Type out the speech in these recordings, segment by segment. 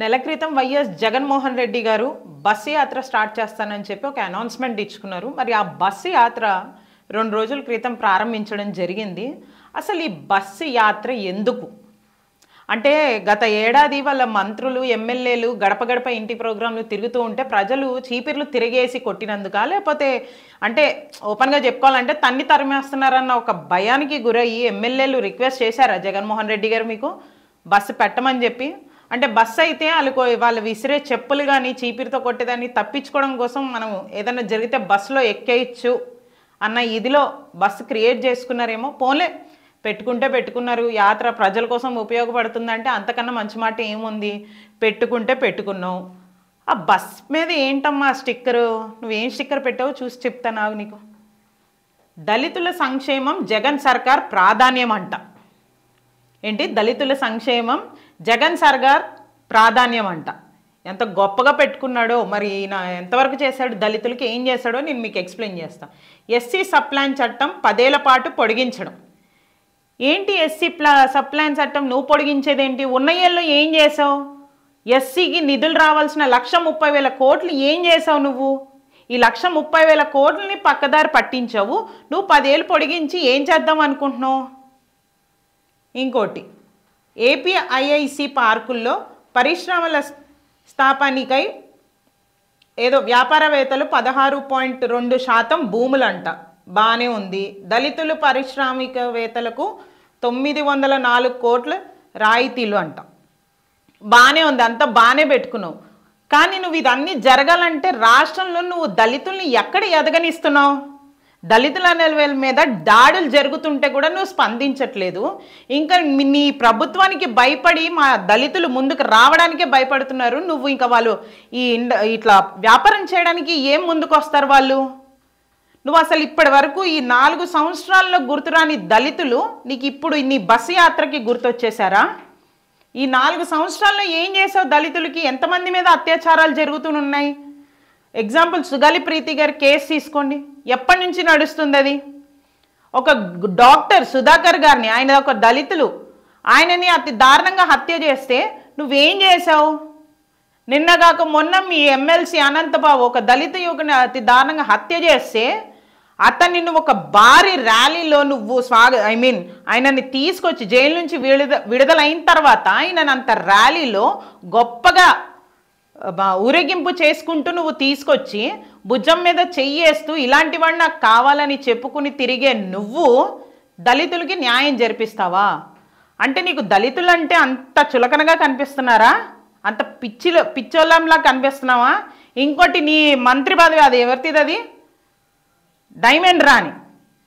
నెల క్రితం వైఎస్ జగన్మోహన్ రెడ్డి గారు బస్సు యాత్ర స్టార్ట్ చేస్తానని చెప్పి ఒక అనౌన్స్మెంట్ ఇచ్చుకున్నారు మరి ఆ బస్సు యాత్ర రెండు రోజుల క్రితం ప్రారంభించడం జరిగింది అసలు ఈ బస్సు యాత్ర ఎందుకు అంటే గత ఏడాది వాళ్ళ మంత్రులు ఎమ్మెల్యేలు గడప గడప ఇంటి ప్రోగ్రాంలు తిరుగుతూ ఉంటే ప్రజలు చీపిర్లు తిరిగేసి కొట్టినందుక లేకపోతే అంటే ఓపెన్గా చెప్పుకోవాలంటే తన్ని తరిమేస్తున్నారన్న ఒక భయానికి గురయ్యి ఎమ్మెల్యేలు రిక్వెస్ట్ చేశారా జగన్మోహన్ రెడ్డి గారు మీకు బస్సు పెట్టమని చెప్పి అంటే బస్సు అయితే వాళ్ళకు వాళ్ళు విసిరే చెప్పులు కానీ చీపిరితో కొట్టేదాన్ని తప్పించుకోవడం కోసం మనం ఏదైనా జరిగితే బస్సులో ఎక్కేయచ్చు అన్న ఇదిలో బస్సు క్రియేట్ చేసుకున్నారేమో పోలే పెట్టుకుంటే పెట్టుకున్నారు యాత్ర ప్రజల కోసం ఉపయోగపడుతుందంటే అంతకన్నా మంచి మాట ఏముంది పెట్టుకుంటే పెట్టుకున్నావు ఆ బస్ మీద ఏంటమ్మా స్టిక్కరు నువ్వేం స్టిక్కర్ పెట్టావు చూసి చెప్తాను ఆగు నీకు దళితుల సంక్షేమం జగన్ సర్కార్ ప్రాధాన్యం అంట ఏంటి దళితుల సంక్షేమం జగన్ సర్గార్ ప్రాధాన్యం అంట ఎంత గొప్పగా పెట్టుకున్నాడో మరి ఈయన ఎంతవరకు చేశాడు దళితులకి ఏం చేశాడో నేను మీకు ఎక్స్ప్లెయిన్ చేస్తాను ఎస్సీ సప్లాన్ చట్టం పదేళ్ల పాటు పొడిగించడం ఏంటి ఎస్సీ ప్లా సప్లాన్ చట్టం నువ్వు పొడిగించేదేంటి ఉన్నయ్యల్లో ఏం చేసావు ఎస్సీకి నిధులు రావాల్సిన లక్ష ముప్పై వేల కోట్లు ఏం చేసావు నువ్వు ఈ లక్ష ముప్పై వేల కోట్లని పక్కదారి పట్టించావు నువ్వు పదేళ్ళు పొడిగించి ఏం చేద్దాం అనుకుంటున్నావు ఇంకోటి ఏపీఐఐసి పార్కుల్లో పరిశ్రమల స్థాపనికై ఏదో వ్యాపారవేత్తలు పదహారు పాయింట్ రెండు శాతం భూములంట బాగానే ఉంది దళితులు పారిశ్రామికవేత్తలకు తొమ్మిది వందల నాలుగు కోట్ల రాయితీలు అంట బాగానే ఉంది అంత బాగానే పెట్టుకున్నావు కానీ నువ్వు ఇదన్నీ జరగాలంటే రాష్ట్రంలో నువ్వు దళితుల్ని ఎక్కడ ఎదగనిస్తున్నావు దళితుల నిలవేల మీద దాడులు జరుగుతుంటే కూడా నువ్వు స్పందించట్లేదు ఇంకా నీ ప్రభుత్వానికి భయపడి మా దళితులు ముందుకు రావడానికే భయపడుతున్నారు నువ్వు ఇంకా వాళ్ళు ఈ ఇట్లా వ్యాపారం చేయడానికి ఏం ముందుకు వస్తారు వాళ్ళు నువ్వు అసలు ఇప్పటి వరకు ఈ నాలుగు సంవత్సరాల్లో గుర్తురాని దళితులు నీకు ఇప్పుడు నీ బస్సు యాత్రకి గుర్తొచ్చేసారా ఈ నాలుగు సంవత్సరాల్లో ఏం చేసావు దళితులకి ఎంతమంది మీద అత్యాచారాలు జరుగుతూ ఉన్నాయి ఎగ్జాంపుల్ సుగాలి ప్రీతి గారి కేసు తీసుకోండి ఎప్పటి నుంచి నడుస్తుంది అది ఒక డాక్టర్ సుధాకర్ గారిని ఆయన ఒక దళితులు ఆయనని అతి దారుణంగా హత్య చేస్తే నువ్వేం చేశావు నిన్నగాక మొన్న మీ ఎమ్మెల్సీ అనంతబాబు ఒక దళిత యువకుని అతి దారుణంగా హత్య చేస్తే అతన్ని నువ్వు ఒక భారీ ర్యాలీలో నువ్వు స్వాగ ఐ మీన్ ఆయనని తీసుకొచ్చి జైలు నుంచి విడుద విడుదలైన తర్వాత ఆయనని అంత ర్యాలీలో గొప్పగా ఊరేగింపు చేసుకుంటూ నువ్వు తీసుకొచ్చి భుజం మీద చెయ్యేస్తూ ఇలాంటి వాడు నాకు కావాలని చెప్పుకుని తిరిగే నువ్వు దళితులకి న్యాయం జరిపిస్తావా అంటే నీకు దళితులు అంటే అంత చులకనగా కనిపిస్తున్నారా అంత పిచ్చిలో పిచ్చోళ్ళంలా కనిపిస్తున్నావా ఇంకోటి నీ మంత్రి పదవి అది ఎవరిది అది డైమండ్ రాణి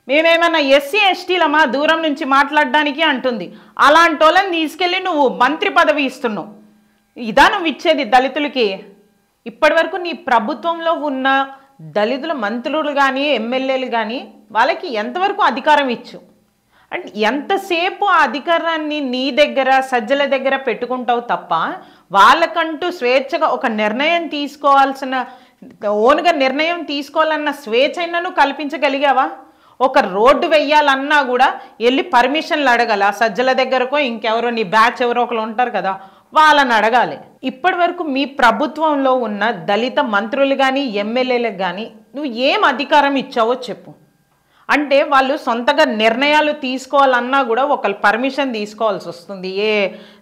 మేమేమన్నా ఎస్సీ ఎస్టీలమ్మా దూరం నుంచి మాట్లాడడానికి అంటుంది అలాంటి వాళ్ళని తీసుకెళ్ళి నువ్వు మంత్రి పదవి ఇస్తున్నావు ఇదానం ఇచ్చేది దళితులకి ఇప్పటి వరకు నీ ప్రభుత్వంలో ఉన్న దళితుల మంత్రులు కానీ ఎమ్మెల్యేలు కానీ వాళ్ళకి ఎంతవరకు అధికారం ఇచ్చు అండ్ ఎంతసేపు ఆ అధికారాన్ని నీ దగ్గర సజ్జల దగ్గర పెట్టుకుంటావు తప్ప వాళ్ళకంటూ స్వేచ్ఛగా ఒక నిర్ణయం తీసుకోవాల్సిన ఓన్గా నిర్ణయం తీసుకోవాలన్న స్వేచ్ఛను కల్పించగలిగావా ఒక రోడ్డు వెయ్యాలన్నా కూడా వెళ్ళి పర్మిషన్లు అడగల సజ్జల దగ్గరకో ఇంకెవరో నీ బ్యాచ్ ఎవరో ఒకరు ఉంటారు కదా వాళ్ళని అడగాలి ఇప్పటి వరకు మీ ప్రభుత్వంలో ఉన్న దళిత మంత్రులు కానీ ఎమ్మెల్యేలకు కానీ నువ్వు ఏం అధికారం ఇచ్చావో చెప్పు అంటే వాళ్ళు సొంతగా నిర్ణయాలు తీసుకోవాలన్నా కూడా ఒకళ్ళు పర్మిషన్ తీసుకోవాల్సి వస్తుంది ఏ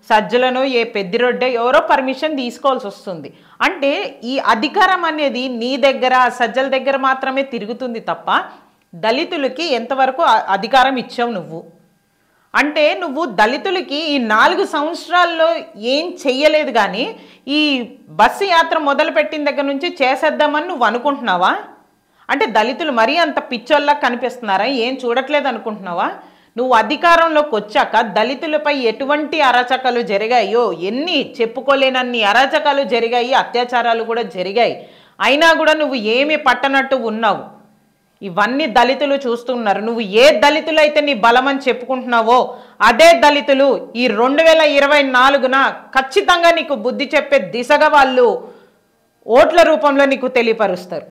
సజ్జలను ఏ పెద్దిరొడ్డ ఎవరో పర్మిషన్ తీసుకోవాల్సి వస్తుంది అంటే ఈ అధికారం అనేది నీ దగ్గర సజ్జల దగ్గర మాత్రమే తిరుగుతుంది తప్ప దళితులకి ఎంతవరకు అధికారం ఇచ్చావు నువ్వు అంటే నువ్వు దళితులకి ఈ నాలుగు సంవత్సరాల్లో ఏం చెయ్యలేదు కానీ ఈ బస్సు యాత్ర మొదలుపెట్టిన దగ్గర నుంచి చేసేద్దామని నువ్వు అనుకుంటున్నావా అంటే దళితులు మరీ అంత పిచ్చోళ్ళ కనిపిస్తున్నారా ఏం చూడట్లేదు అనుకుంటున్నావా నువ్వు అధికారంలోకి వచ్చాక దళితులపై ఎటువంటి అరాచకాలు జరిగాయో ఎన్ని చెప్పుకోలేనన్ని అరాచకాలు జరిగాయి అత్యాచారాలు కూడా జరిగాయి అయినా కూడా నువ్వు ఏమి పట్టనట్టు ఉన్నావు ఇవన్నీ దళితులు చూస్తున్నారు నువ్వు ఏ దళితులు అయితే నీ బలమని చెప్పుకుంటున్నావో అదే దళితులు ఈ రెండు వేల ఇరవై నాలుగున ఖచ్చితంగా నీకు బుద్ధి చెప్పే దిశగా వాళ్ళు ఓట్ల రూపంలో నీకు తెలియపరుస్తారు